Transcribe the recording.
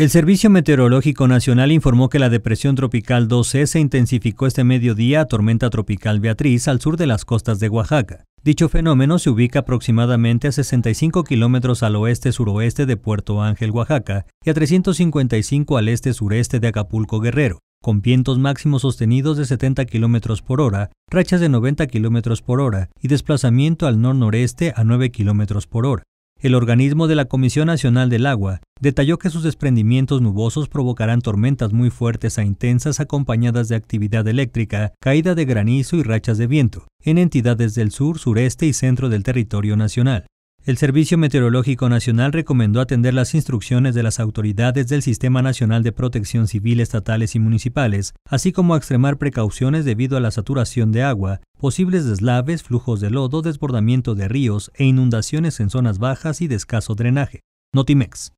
El Servicio Meteorológico Nacional informó que la depresión tropical 12 e se intensificó este mediodía a tormenta tropical Beatriz al sur de las costas de Oaxaca. Dicho fenómeno se ubica aproximadamente a 65 kilómetros al oeste-suroeste de Puerto Ángel, Oaxaca, y a 355 al este-sureste de Acapulco, Guerrero, con vientos máximos sostenidos de 70 kilómetros por hora, rachas de 90 kilómetros por hora y desplazamiento al nor-noreste a 9 kilómetros por hora. El organismo de la Comisión Nacional del Agua detalló que sus desprendimientos nubosos provocarán tormentas muy fuertes a e intensas acompañadas de actividad eléctrica, caída de granizo y rachas de viento en entidades del sur, sureste y centro del territorio nacional. El Servicio Meteorológico Nacional recomendó atender las instrucciones de las autoridades del Sistema Nacional de Protección Civil estatales y municipales, así como extremar precauciones debido a la saturación de agua, posibles deslaves, flujos de lodo, desbordamiento de ríos e inundaciones en zonas bajas y de escaso drenaje. Notimex.